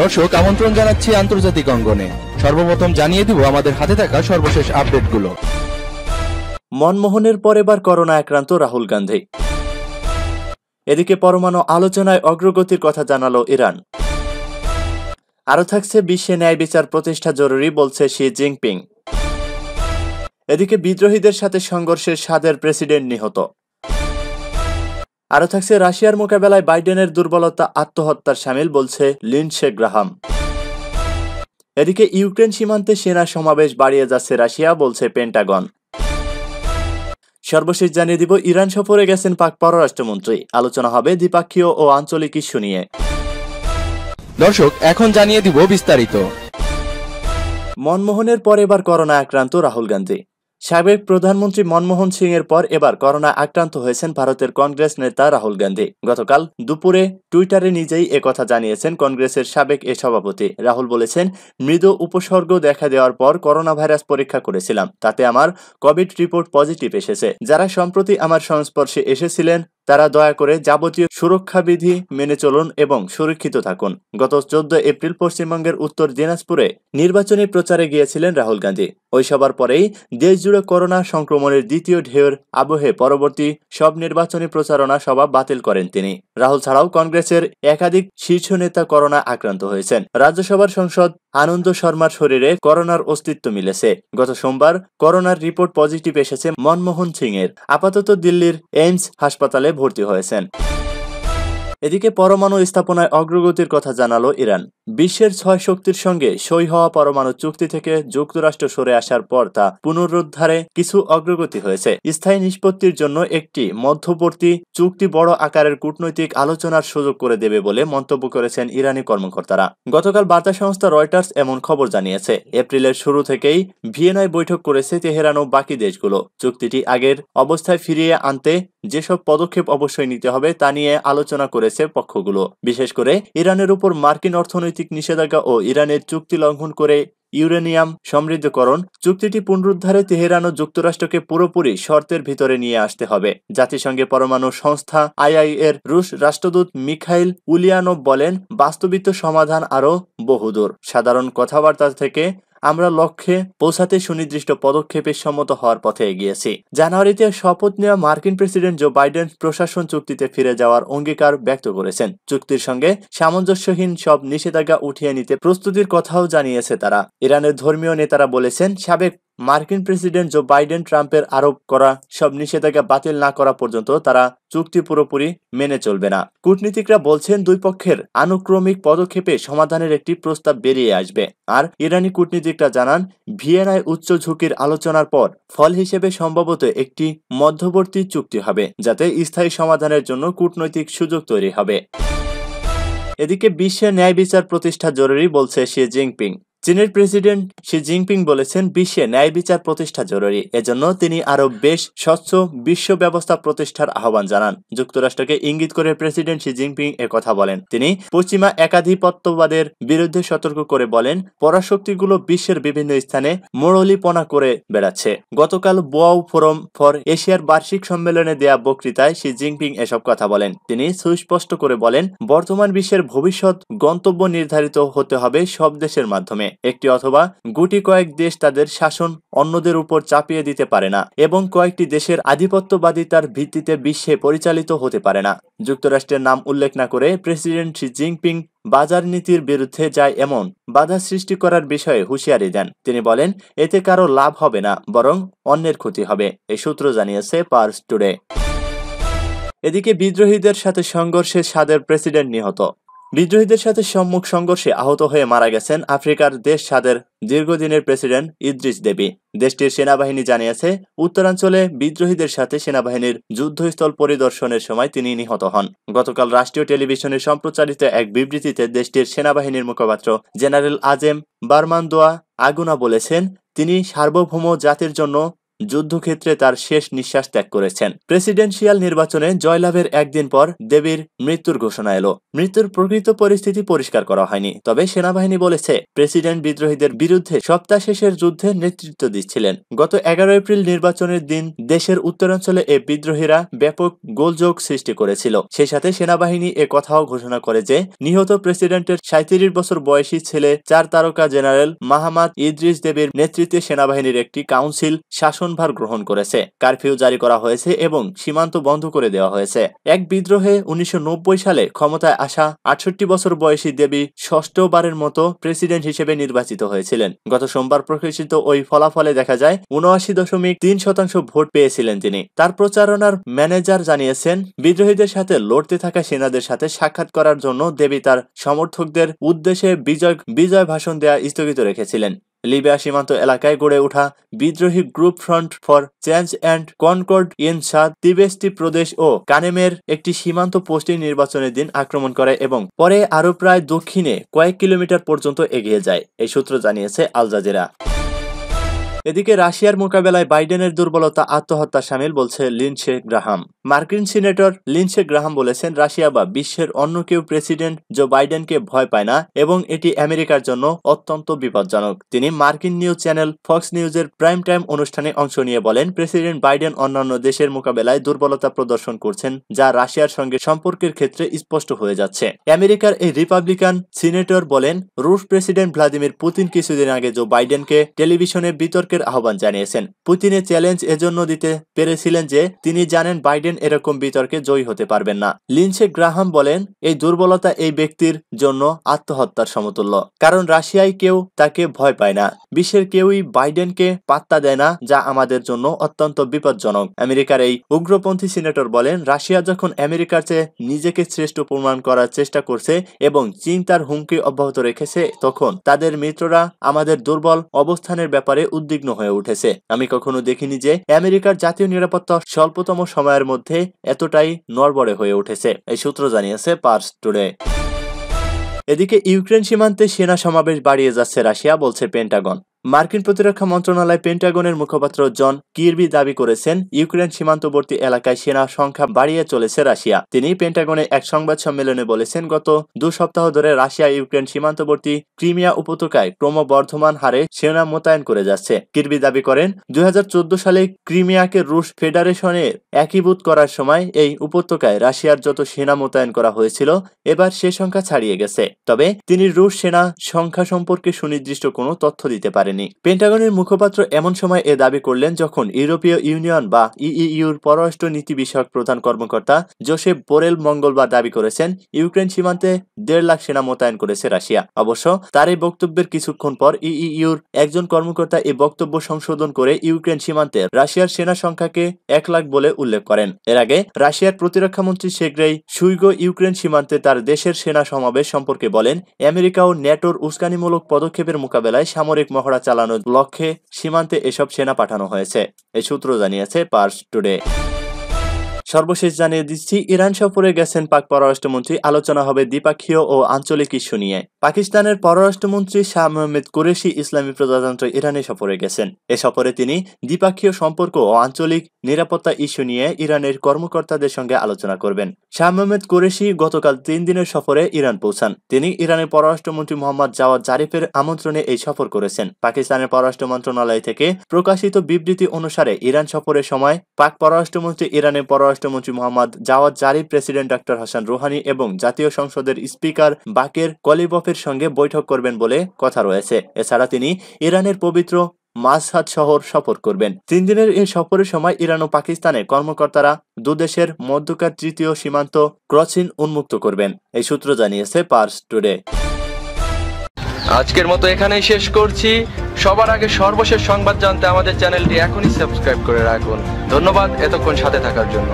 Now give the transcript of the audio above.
দর্শক আমন্ত্রণ জানাচ্ছি আন্তর্জাতিক অঙ্গনে সর্বপ্রথম জানিয়ে দিব আমাদের হাতে থাকা সর্বশেষ আপডেটগুলো মনমোহনের পরেবার করোনা আক্রান্ত রাহুল গান্ধী এদিকে পরমাণু আলোচনায় অগ্রগতির কথা জানালো ইরান আরও থাকছে বিশ্বে ন্যায় বিচার প্রতিষ্ঠা জরুরি বলছে শি জিনপিং এদিকে বিদ্রোহীদের সাথে সংঘর্ষের সাদের প্রেসিডেন্ট নিহত আরও থাকছে রাশিয়ার মোকাবেলায় বাইডেনের দুর্বলতা আত্মহত্যার সামিল বলছে লিনসে গ্রাহাম এদিকে ইউক্রেন সীমান্তে সেনা সমাবেশ বাড়িয়ে যাচ্ছে রাশিয়া বলছে পেন্টাগন সর্বশেষ জানিয়ে দিব ইরান সফরে গেছেন পাক পররাষ্ট্রমন্ত্রী আলোচনা হবে দ্বিপাক্ষীয় ও আঞ্চলিক ইস্যু নিয়ে দর্শক এখন জানিয়ে দিব বিস্তারিত মনমোহনের পরে এবার করোনা আক্রান্ত রাহুল গান্ধী সাবেক প্রধানমন্ত্রী মনমোহন সিং এর পর এবার করোনা আক্রান্ত হয়েছেন ভারতের কংগ্রেস নেতা রাহুল গান্ধী গতকাল দুপুরে টুইটারে নিজেই একথা জানিয়েছেন কংগ্রেসের সাবেক এ সভাপতি রাহুল বলেছেন মৃদু উপসর্গ দেখা দেওয়ার পর করোনা ভাইরাস পরীক্ষা করেছিলাম তাতে আমার কোভিড রিপোর্ট পজিটিভ এসেছে যারা সম্প্রতি আমার সংস্পর্শে এসেছিলেন তারা দয়া করে যাবতীয় সুরক্ষাবিধি মেনে চলুন এবং সুরক্ষিত থাকুন গত চোদ্দ এপ্রিল পশ্চিমবঙ্গের উত্তর দিনাজপুরে নির্বাচনী প্রচারে গিয়েছিলেন রাহুল গান্ধী ওই সবার পরেই দেশজুড়ে করোনা সংক্রমণের দ্বিতীয় ঢেউর আবহে পরবর্তী সব নির্বাচনী প্রচারণা সভা বাতিল করেন তিনি রাহুল ছাড়াও কংগ্রেসের একাধিক শীর্ষ নেতা করোনা আক্রান্ত হয়েছেন রাজ্যসভার সংসদ আনন্দ শর্মার শরীরে করোনার অস্তিত্ব মিলেছে গত সোমবার করোনার রিপোর্ট পজিটিভ এসেছে মনমোহন সিং এর আপাতত দিল্লির এইমস হাসপাতালে ভর্তি হয়েছেন এদিকে পরমাণু স্থাপনায় অগ্রগতির কথা জানালো ইরান বিশ্বের ছয় শক্তির সঙ্গে সই হওয়া পরমাণু চুক্তি থেকে যুক্তরাষ্ট্র সরে আসার পর তা পুনরুদ্ধারে কিছু অগ্রগতি হয়েছে স্থায়ী নিষ্পত্তির জন্য একটি মধ্যবর্তী চুক্তি বড় আকারের কূটনৈতিক আলোচনার সুযোগ করে দেবে বলে মন্তব্য করেছেন ইরানি কর্মকর্তারা গতকাল বার্তা সংস্থা রয়টার্স এমন খবর জানিয়েছে এপ্রিলের শুরু থেকেই ভিয়েনায় বৈঠক করেছে তেহরান ও বাকি দেশগুলো চুক্তিটি আগের অবস্থায় ফিরিয়ে আনতে যেসব পদক্ষেপ অবশ্যই নিতে হবে তা নিয়ে আলোচনা করেছে করেছে পক্ষগুলো বিশেষ করে ইরানের উপর মার্কিন অর্থনৈতিক নিষেধাজ্ঞা ও ইরানের চুক্তি লঙ্ঘন করে ইউরেনিয়াম সমৃদ্ধকরণ চুক্তিটি পুনরুদ্ধারে তেহরান ও যুক্তরাষ্ট্রকে পুরোপুরি শর্তের ভিতরে নিয়ে আসতে হবে জাতিসংঘে পরমাণু সংস্থা আইআই এর রুশ রাষ্ট্রদূত মিখাইল উলিয়ানো বলেন বাস্তবিত সমাধান আরও বহুদূর সাধারণ কথাবার্তা থেকে আমরা লক্ষ্যে পৌঁছাতে সুনির্দিষ্ট পদক্ষেপের সম্মত হওয়ার পথে এগিয়েছি জানুয়ারিতে শপথ নেওয়া মার্কিন প্রেসিডেন্ট জো বাইডেন প্রশাসন চুক্তিতে ফিরে যাওয়ার অঙ্গীকার ব্যক্ত করেছেন চুক্তির সঙ্গে সামঞ্জস্যহীন সব নিষেধাজ্ঞা উঠিয়ে নিতে প্রস্তুতির কথাও জানিয়েছে তারা ইরানের ধর্মীয় নেতারা বলেছেন সাবেক মার্কিন প্রেসিডেন্ট জো বাইডেন ট্রাম্পের আরোপ করা সব নিষেধাজ্ঞা বাতিল না করা পর্যন্ত তারা চুক্তি পুরোপুরি মেনে চলবে না কূটনীতিকরা বলছেন দুই পক্ষের আনুক্রমিক পদক্ষেপে সমাধানের একটি প্রস্তাব বেরিয়ে আসবে আর ইরানি কূটনীতিকরা জানান ভিয়েনায় উচ্চ ঝুঁকির আলোচনার পর ফল হিসেবে সম্ভবত একটি মধ্যবর্তী চুক্তি হবে যাতে স্থায়ী সমাধানের জন্য কূটনৈতিক সুযোগ তৈরি হবে এদিকে বিশ্বের ন্যায় বিচার প্রতিষ্ঠা জরুরি বলছে শি জিনপিং চীনের প্রেসিডেন্ট শি জিনপিং বলেছেন বিশ্বে ন্যায় বিচার প্রতিষ্ঠা জরুরি এজন্য তিনি আরও বেশ স্বচ্ছ বিশ্ব ব্যবস্থা প্রতিষ্ঠার আহ্বান জানান যুক্তরাষ্ট্রকে ইঙ্গিত করে প্রেসিডেন্ট শি জিনপিং কথা বলেন তিনি পশ্চিমা একাধিপত্যবাদের বিরুদ্ধে সতর্ক করে বলেন পরাশক্তিগুলো বিশ্বের বিভিন্ন স্থানে মোড়লিপনা করে বেড়াচ্ছে গতকাল বোয়াও ফোরাম ফর এশিয়ার বার্ষিক সম্মেলনে দেয়া বক্তৃতায় শি জিনপিং এসব কথা বলেন তিনি সুস্পষ্ট করে বলেন বর্তমান বিশ্বের ভবিষ্যৎ গন্তব্য নির্ধারিত হতে হবে সব দেশের মাধ্যমে একটি অথবা গুটি কয়েক দেশ তাদের শাসন অন্যদের উপর চাপিয়ে দিতে পারে না এবং কয়েকটি দেশের আধিপত্যবাদিতার ভিত্তিতে বিশ্বে পরিচালিত হতে পারে না যুক্তরাষ্ট্রের নাম উল্লেখ না করে প্রেসিডেন্ট শি জিনপিং বাজার নীতির বিরুদ্ধে যায় এমন বাধা সৃষ্টি করার বিষয়ে হুঁশিয়ারি দেন তিনি বলেন এতে কারো লাভ হবে না বরং অন্যের ক্ষতি হবে এই সূত্র জানিয়েছে পার্স টুডে এদিকে বিদ্রোহীদের সাথে সংঘর্ষে সাদের প্রেসিডেন্ট নিহত বিদ্রোহীদের সাথে সম্মুখ সংঘর্ষে আহত হয়ে মারা গেছেন আফ্রিকার দেশ সাদের দীর্ঘদিনের প্রেসিডেন্ট ইদ্রিস দেবী দেশটির সেনাবাহিনী জানিয়েছে উত্তরাঞ্চলে বিদ্রোহীদের সাথে সেনাবাহিনীর যুদ্ধস্থল পরিদর্শনের সময় তিনি নিহত হন গতকাল রাষ্ট্রীয় টেলিভিশনে সম্প্রচারিত এক বিবৃতিতে দেশটির সেনাবাহিনীর মুখপাত্র জেনারেল আজেম বারমান্দোয়া আগুনা বলেছেন তিনি সার্বভৌম জাতির জন্য যুদ্ধক্ষেত্রে তার শেষ নিঃশ্বাস ত্যাগ করেছেন প্রেসিডেন্সিয়াল নির্বাচনে জয়লাভের একদিন পর দেবীর মৃত্যুর ঘোষণা এলো মৃত্যুর প্রকৃত পরিস্থিতি পরিষ্কার করা হয়নি তবে সেনাবাহিনী বলেছে প্রেসিডেন্ট বিদ্রোহীদের বিরুদ্ধে সপ্তাহ শেষের যুদ্ধে নেতৃত্ব দিচ্ছিলেন গত এগারো এপ্রিল নির্বাচনের দিন দেশের উত্তরাঞ্চলে এ বিদ্রোহীরা ব্যাপক গোলযোগ সৃষ্টি করেছিল সেই সাথে সেনাবাহিনী এ কথাও ঘোষণা করে যে নিহত প্রেসিডেন্টের সাঁত্রিশ বছর বয়সী ছেলে চার তারকা জেনারেল মাহমাদ ইদ্রিস দেবের নেতৃত্বে সেনাবাহিনীর একটি কাউন্সিল শাসন শাসনভার গ্রহণ করেছে কারফিউ জারি করা হয়েছে এবং সীমান্ত বন্ধ করে দেওয়া হয়েছে এক বিদ্রোহে উনিশশো সালে ক্ষমতায় আসা আটষট্টি বছর বয়সী দেবী ষষ্ঠবারের মতো প্রেসিডেন্ট হিসেবে নির্বাচিত হয়েছিলেন গত সোমবার প্রকাশিত ওই ফলাফলে দেখা যায় উনআশি দশমিক তিন শতাংশ ভোট পেয়েছিলেন তিনি তার প্রচারণার ম্যানেজার জানিয়েছেন বিদ্রোহীদের সাথে লড়তে থাকা সেনাদের সাথে সাক্ষাৎ করার জন্য দেবী তার সমর্থকদের উদ্দেশ্যে বিজয় বিজয় ভাষণ দেয়া স্থগিত রেখেছিলেন লিবিয়া সীমান্ত এলাকায় গড়ে ওঠা বিদ্রোহী group front for change and concord in Chad প্রদেশ ও কানেমের একটি সীমান্ত পোস্টে নির্বাচনের দিন আক্রমণ করে এবং পরে আরো প্রায় দক্ষিণে কয়েক কিলোমিটার পর্যন্ত এগিয়ে যায় এই সূত্র জানিয়েছে আল জাজিরা এদিকে রাশিয়ার মোকাবেলায় বাইডেনের দুর্বলতা আত্মহত্যা সামিল বলছে লিনসে গ্রাহাম মার্কিন সিনেটর লিনসে গ্রাহাম বলেছেন রাশিয়া বা বিশ্বের অন্য কেউ প্রেসিডেন্ট জো বাইডেনকে ভয় পায় না এবং এটি আমেরিকার জন্য অত্যন্ত বিপজ্জনক তিনি মার্কিন নিউজ চ্যানেল ফক্স নিউজের প্রাইম টাইম অনুষ্ঠানে অংশ নিয়ে বলেন প্রেসিডেন্ট বাইডেন অন্যান্য দেশের মোকাবেলায় দুর্বলতা প্রদর্শন করছেন যা রাশিয়ার সঙ্গে সম্পর্কের ক্ষেত্রে স্পষ্ট হয়ে যাচ্ছে আমেরিকার এই রিপাবলিকান সিনেটর বলেন রুশ প্রেসিডেন্ট ভ্লাদিমির পুতিন কিছুদিন আগে জো বাইডেনকে টেলিভিশনে বিতর্ক সম্পর্কের আহ্বান জানিয়েছেন পুতিনের চ্যালেঞ্জ এজন্য দিতে পেরেছিলেন যে তিনি জানেন বাইডেন এরকম বিতর্কে জয়ী হতে পারবেন না লিনসে গ্রাহাম বলেন এই দুর্বলতা এই ব্যক্তির জন্য আত্মহত্যার সমতুল্য কারণ রাশিয়ায় কেউ তাকে ভয় পায় না বিশ্বের কেউই বাইডেনকে পাত্তা দেয় না যা আমাদের জন্য অত্যন্ত বিপজ্জনক আমেরিকার এই উগ্রপন্থী সিনেটর বলেন রাশিয়া যখন আমেরিকার চেয়ে নিজেকে শ্রেষ্ঠ প্রমাণ করার চেষ্টা করছে এবং চীন তার হুমকি অব্যাহত রেখেছে তখন তাদের মিত্ররা আমাদের দুর্বল অবস্থানের ব্যাপারে উদ্বিগ্ন উদ্বিগ্ন হয়ে উঠেছে আমি কখনো দেখিনি যে আমেরিকার জাতীয় নিরাপত্তা স্বল্পতম সময়ের মধ্যে এতটাই নড়বড়ে হয়ে উঠেছে এই সূত্র জানিয়েছে পার্স টুডে এদিকে ইউক্রেন সীমান্তে সেনা সমাবেশ বাড়িয়ে যাচ্ছে রাশিয়া বলছে পেন্টাগন মার্কিন প্রতিরক্ষা মন্ত্রণালয় পেন্টাগনের মুখপাত্র জন কির্বি দাবি করেছেন ইউক্রেন সীমান্তবর্তী এলাকায় সেনা সংখ্যা বাড়িয়ে চলেছে রাশিয়া তিনি পেন্টাগনে এক সংবাদ সম্মেলনে বলেছেন গত দু সপ্তাহ ধরে রাশিয়া ইউক্রেন সীমান্তবর্তী ক্রিমিয়া উপত্যকায় ক্রমবর্ধমান হারে সেনা মোতায়েন করে যাচ্ছে কির্বি দাবি করেন দু সালে ক্রিমিয়াকে রুশ ফেডারেশনে একীভূত করার সময় এই উপত্যকায় রাশিয়ার যত সেনা মোতায়েন করা হয়েছিল এবার সে সংখ্যা ছাড়িয়ে গেছে তবে তিনি রুশ সেনা সংখ্যা সম্পর্কে সুনির্দিষ্ট কোনো তথ্য দিতে পারেন করেনি পেন্টাগনের মুখপাত্র এমন সময় এ দাবি করলেন যখন ইউরোপীয় ইউনিয়ন বা ইইউর পররাষ্ট্র নীতি বিষয়ক প্রধান কর্মকর্তা জোসেফ বোরেল মঙ্গলবার দাবি করেছেন ইউক্রেন সীমান্তে দেড় লাখ সেনা মোতায়েন করেছে রাশিয়া অবশ্য তার এই বক্তব্যের কিছুক্ষণ পর ইইউর একজন কর্মকর্তা এই বক্তব্য সংশোধন করে ইউক্রেন সীমান্তে রাশিয়ার সেনা সংখ্যাকে এক লাখ বলে উল্লেখ করেন এর আগে রাশিয়ার প্রতিরক্ষা মন্ত্রী সেগ্রেই সুইগো ইউক্রেন সীমান্তে তার দেশের সেনা সমাবেশ সম্পর্কে বলেন আমেরিকা ও ন্যাটোর উস্কানিমূলক পদক্ষেপের মোকাবেলায় সামরিক মহড়া চালানোর লক্ষ্যে সীমান্তে এসব সেনা পাঠানো হয়েছে এই সূত্র জানিয়েছে পার্স টুডে সর্বশেষ জানিয়ে দিচ্ছি ইরান সফরে গেছেন পাক পররাষ্ট্রমন্ত্রী আলোচনা হবে দ্বিপাক্ষীয় ও আঞ্চলিক ইস্যু নিয়ে পাকিস্তানের পররাষ্ট্রমন্ত্রী শাহ মোহাম্মদ কুরেশি ইসলামী প্রজাতন্ত্র ইরানে সফরে গেছেন এ সফরে তিনি দ্বিপাক্ষীয় সম্পর্ক ও আঞ্চলিক নিরাপত্তা ইস্যু নিয়ে ইরানের কর্মকর্তাদের সঙ্গে আলোচনা করবেন শাহ মোহাম্মদ কুরেশি গতকাল তিন দিনের সফরে ইরান পৌঁছান তিনি ইরানের পররাষ্ট্রমন্ত্রী মোহাম্মদ জাওয়াদ জারিফের আমন্ত্রণে এই সফর করেছেন পাকিস্তানের পররাষ্ট্র মন্ত্রণালয় থেকে প্রকাশিত বিবৃতি অনুসারে ইরান সফরের সময় পাক পররাষ্ট্রমন্ত্রী ইরানের পররাষ্ট্র স্বরাষ্ট্রমন্ত্রী Mohammad Javad Zarif president doctor Hassan Rouhani এবং জাতীয় সংসদের স্পিকার বাকের কলিবফের সঙ্গে বৈঠক করবেন বলে কথা রয়েছে এছাড়া তিনি ইরানের পবিত্র মাসহাদ শহর সফর করবেন তিন দিনের এই সফরের সময় ইরান ও পাকিস্তানের কর্মকর্তারা দুদেশের মধ্যকার তৃতীয় সীমান্ত ক্রসিং উন্মুক্ত করবেন এই সূত্র জানিয়েছে পার্স টুডে আজকের মতো এখানেই শেষ করছি সবার আগে সর্বশেষ সংবাদ জানতে আমাদের চ্যানেলটি এখনই সাবস্ক্রাইব করে রাখুন ধন্যবাদ এতক্ষণ সাথে থাকার জন্য